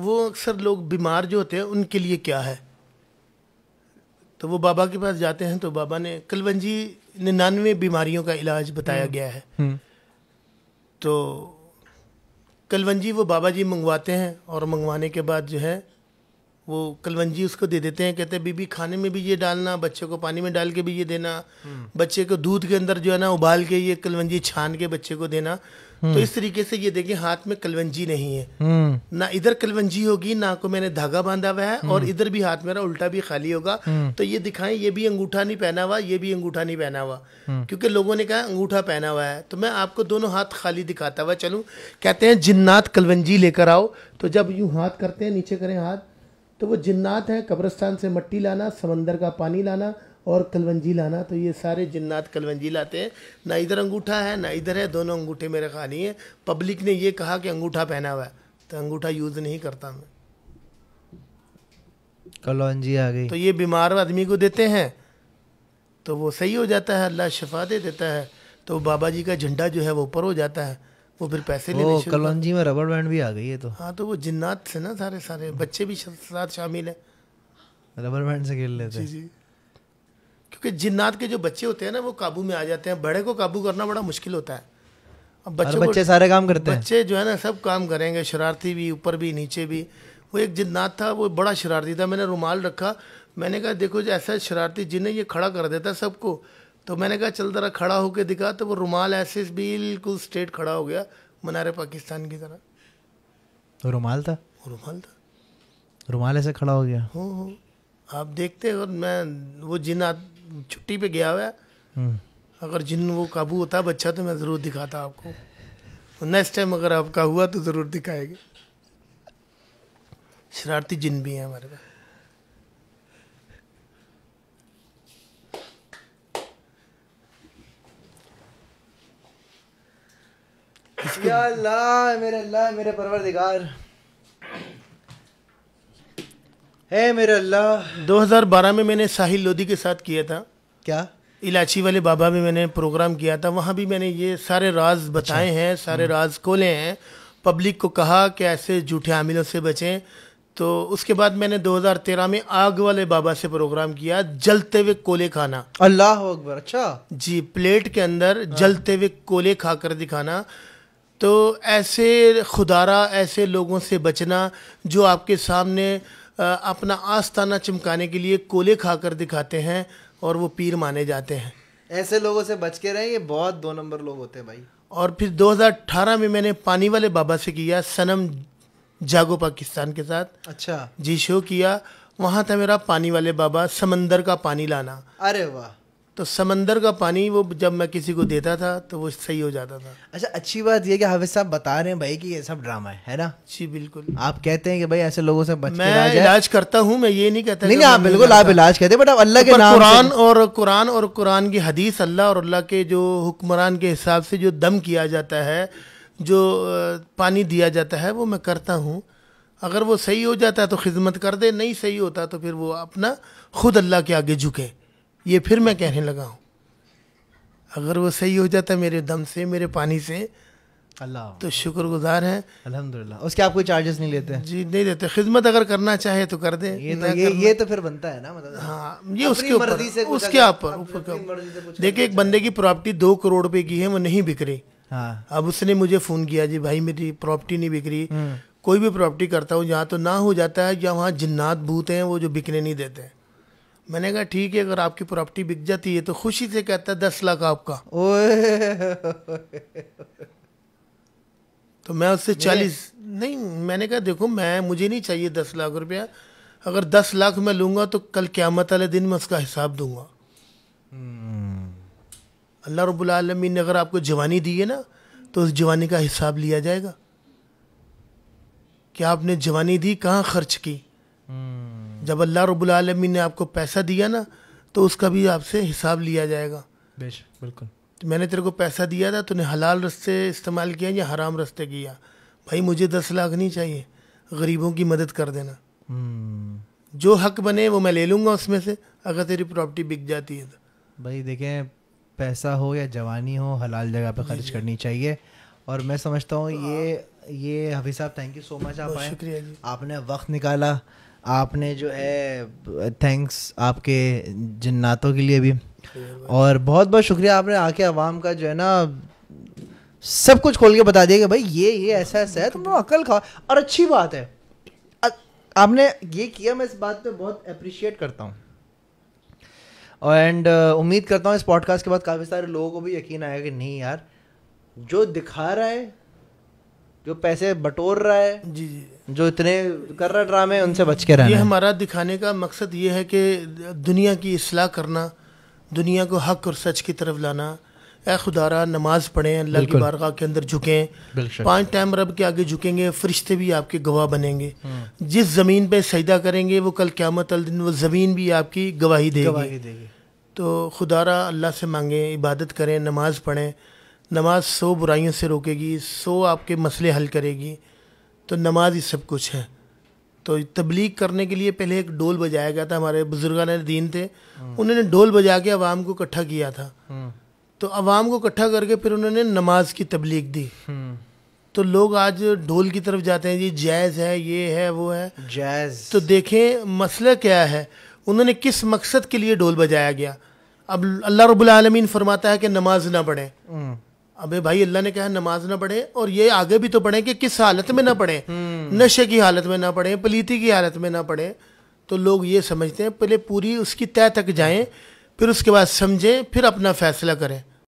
वो अक्सर लोग बीमार जो होते हैं उनके लिए क्या है तो वो बाबा के पास जाते हैं तो बाबा ने कलवंजी निन्यानवे बीमारियों का इलाज बताया हम्म। गया है हम्म। तो कलवंजी वो बाबा जी मंगवाते हैं और मंगवाने के बाद जो है वो कलवंजी उसको दे देते हैं कहते हैं बीबी खाने में भी ये डालना बच्चे को पानी में डाल के भी ये देना हम्म। बच्चे को दूध के अंदर जो है ना उबाल के ये कलवंजी छान के बच्चे को देना तो हम्म। इस तरीके से ये देखिए हाथ में कलवंजी नहीं है हम्म। ना इधर कलवंजी होगी ना को मैंने धागा बांधा हुआ है और हम्म। इधर भी हाथ मेरा उल्टा भी खाली होगा तो ये दिखाएं ये भी अंगूठा नहीं पहना हुआ ये भी अंगूठा नहीं पहना हुआ क्योंकि लोगों ने कहा अंगूठा पहना हुआ है तो मैं आपको दोनों हाथ खाली दिखाता हुआ चलू कहते हैं जिन्नात कलवंजी लेकर आओ तो जब यूं हाथ करते हैं नीचे करें हाथ तो वो जिन्नात है कब्रस्तान से मट्टी लाना समंदर का पानी लाना और कलवंजी लाना तो ये सारे जिन्नात कलवंजी लाते हैं ना इधर अंगूठा है ना इधर है दोनों अंगूठे मेरे खाली है पब्लिक ने ये कहा कि अंगूठा पहना हुआ है तो अंगूठा यूज़ नहीं करता मैं कलवंजी आ गई तो ये बीमार आदमी को देते हैं तो वो सही हो जाता है अल्लाह शफा दे देता है तो बाबा जी का झंडा जो है वो ऊपर हो जाता है वो फिर पैसे लेने कलवंजी में रबड़ बैंड भी आ गई है तो हाँ तो वो जिन्नात से ना सारे सारे बच्चे भी साथ शामिल हैं रबड़ बैंड से खेल लेते हैं जी जी क्योंकि जिन्नात के जो बच्चे होते हैं ना वो काबू में आ जाते हैं बड़े को काबू करना बड़ा मुश्किल होता है अब बच्चे बच्चे सारे काम करते हैं बच्चे जो है ना सब काम करेंगे शरारती भी ऊपर भी नीचे भी वो एक जिन्नात था वो बड़ा शरारती था मैंने रुमाल रखा मैंने कहा देखो जो ऐसा शरारती जिन्हें ये खड़ा कर देता सबको तो मैंने कहा चल जरा खड़ा होकर दिखा तो वो रुमाल ऐसे बिल्कुल स्ट्रेट खड़ा हो गया मनारे पाकिस्तान की तरह तो रुमाल था रुमाल था रुमाल ऐसे खड़ा हो गया हो हाँ, हो हाँ। आप देखते और मैं वो जिन छुट्टी पे गया हुआ हम्म। अगर जिन वो काबू होता बच्चा तो मैं ज़रूर दिखाता आपको नेक्स्ट टाइम अगर आपका हुआ तो ज़रूर दिखाएंगे शरारती जिन भी हैं हमारे पास या अल्लाह मेरे अल्लाह मेरे परवरदिगार है मेरा अल्लाह 2012 में मैंने साहिल लोधी के साथ किया था क्या इलाची वाले बाबा में मैंने प्रोग्राम किया था वहाँ भी मैंने ये सारे राज अच्छा। बताए हैं सारे हम्म। राज खोले हैं पब्लिक को कहा कि ऐसे झूठे हामिलों से बचें तो उसके बाद मैंने 2013 में आग वाले बाबा से प्रोग्राम किया जलते हुए कोले खाना अल्लाह अकबर अच्छा जी प्लेट के अंदर हाँ। जलते हुए कोले खाकर दिखाना तो ऐसे खुदारा ऐसे लोगों से बचना जो आपके सामने अपना आस्थाना चमकाने के लिए कोले खाकर दिखाते हैं और वो पीर माने जाते हैं ऐसे लोगों से बच के रहें ये बहुत दो नंबर लोग होते हैं भाई और फिर 2018 में मैंने पानी वाले बाबा से किया सनम जागो पाकिस्तान के साथ अच्छा जी शो किया वहाँ था मेरा पानी वाले बाबा समंदर का पानी लाना अरे वाह तो समंदर का पानी वो जब मैं किसी को देता था तो वो सही हो जाता था अच्छा अच्छी बात ये कि हाफिज साहब बता रहे हैं भाई कि ये सब ड्रामा है है ना जी बिल्कुल आप कहते हैं कि भाई ऐसे लोगों से बच मैं इलाज करता हूँ मैं ये नहीं कहता नहीं, आप बिल्कुल आप इलाज कहते बट आप अल्लाह के नाम कुरान और कुरान और कुरान की हदीस अल्लाह और अल्लाह के जो हुक्मरान के हिसाब से जो दम किया जाता है जो पानी दिया जाता है वो मैं करता हूँ अगर वो सही हो जाता है तो खिदमत कर दे नहीं सही होता तो फिर वो अपना खुद अल्लाह के आगे झुके ये फिर मैं कहने लगा हूँ अगर वो सही हो जाता मेरे दम से मेरे पानी से अल्लाह तो शुक्रगुजार है अलहमदुल्ला उसके आप कोई चार्जेस नहीं लेते जी नहीं देते खिदमत अगर करना चाहे तो कर दे ये तो ये, ये तो फिर बनता है ना मतलब हाँ ये उसके ऊपर उसके ऊपर ऊपर देखिए एक बंदे की प्रॉपर्टी दो करोड़ रुपए की है वो नहीं बिक्री हाँ। अब उसने मुझे फोन किया जी भाई मेरी प्रॉपर्टी नहीं बिक्री हम्म। कोई भी प्रॉपर्टी करता हूँ जहाँ तो ना हो जाता है या वहाँ जिन्नात भूत हैं वो जो बिकने नहीं देते हैं मैंने कहा ठीक है अगर आपकी प्रॉपर्टी बिक जाती है तो खुशी से कहता है दस लाख आपका तो मैं उससे चालीस नहीं मैंने कहा देखो मैं मुझे नहीं चाहिए दस लाख रुपया अगर दस लाख मैं लूंगा तो कल क्यामत वाले दिन मैं उसका हिसाब दूंगा हम्म। अल्लाह आलमीन ने अगर आपको जवानी दी है ना तो उस जवानी का हिसाब लिया जाएगा क्या आपने जवानी दी कहाँ खर्च की जब अल्लाह रबालमी ने आपको पैसा दिया ना तो उसका भी आपसे हिसाब लिया जाएगा बेश बिल्कुल तो मैंने तेरे को पैसा दिया था तूने हलाल रस्ते इस्तेमाल किया या हराम रस्ते किया भाई मुझे दस लाख नहीं चाहिए गरीबों की मदद कर देना हम्म। जो हक बने वो मैं ले लूँगा उसमें से अगर तेरी प्रॉपर्टी बिक जाती है तो भाई देखें पैसा हो या जवानी हो हलाल जगह पे खर्च करनी चाहिए और मैं समझता हूँ तो ये ये हफी साहब थैंक यू सो मच आप आए शुक्रिया जी आपने वक्त निकाला आपने जो है थैंक्स आपके जन्नातों के लिए भी और बहुत बहुत शुक्रिया आपने आके आवाम का जो है ना सब कुछ खोल के बता दिया कि भाई ये ये ऐसा ऐसा है तुम लोग अकल खाओ और अच्छी बात है आपने ये किया मैं इस बात पे बहुत अप्रिशिएट करता हूँ एंड uh, उम्मीद करता हूँ इस पॉडकास्ट के बाद काफ़ी सारे लोगों को भी यकीन आया कि नहीं यार जो दिखा रहा है जो पैसे बटोर रहा है जी जी जो इतने कर रहा ड्रामे उनसे बच के रहना ये हमारा दिखाने का मकसद ये है कि दुनिया की असलाह करना दुनिया को हक और सच की तरफ लाना ए खुदारा नमाज पढ़ें अल्लाह की बारगाह के अंदर झुकें पांच टाइम रब के आगे झुकेंगे फरिश्ते भी आपके गवाह बनेंगे हम्म। जिस ज़मीन पे सजदा करेंगे वो कल क्यामत अल दिन वो ज़मीन भी आपकी गवाही देगी गवाही देगी तो खुदारा अल्लाह से मांगें इबादत करें नमाज पढ़ें नमाज सौ बुराइयों से रोकेगी सौ आपके मसले हल करेगी तो नमाज ही सब कुछ है तो तबलीग करने के लिए पहले एक डोल बजाया गया था हमारे बुजुर्गान दीन थे हम्म। उन्होंने डोल बजा के अवाम को इकट्ठा किया था हम्म। तो अवाम को इकट्ठा करके फिर उन्होंने नमाज की तबलीग दी हम्म। तो लोग आज ढोल की तरफ जाते हैं जी जायज़ है ये है वो है जायज़ तो देखें मसला क्या है उन्होंने किस मकसद के लिए ढोल बजाया गया अब अल्लाह रबालमीन फरमाता है कि नमाज ना पढ़े अबे भाई अल्लाह ने कहा नमाज ना पढ़े और ये आगे भी तो पढ़े कि किस हालत में ना पढ़े हम्म। नशे की हालत में ना पढ़े पलीती की हालत में ना पढ़े तो लोग ये समझते हैं पहले पूरी उसकी तय तक जाएं फिर उसके बाद समझें फिर अपना फैसला करें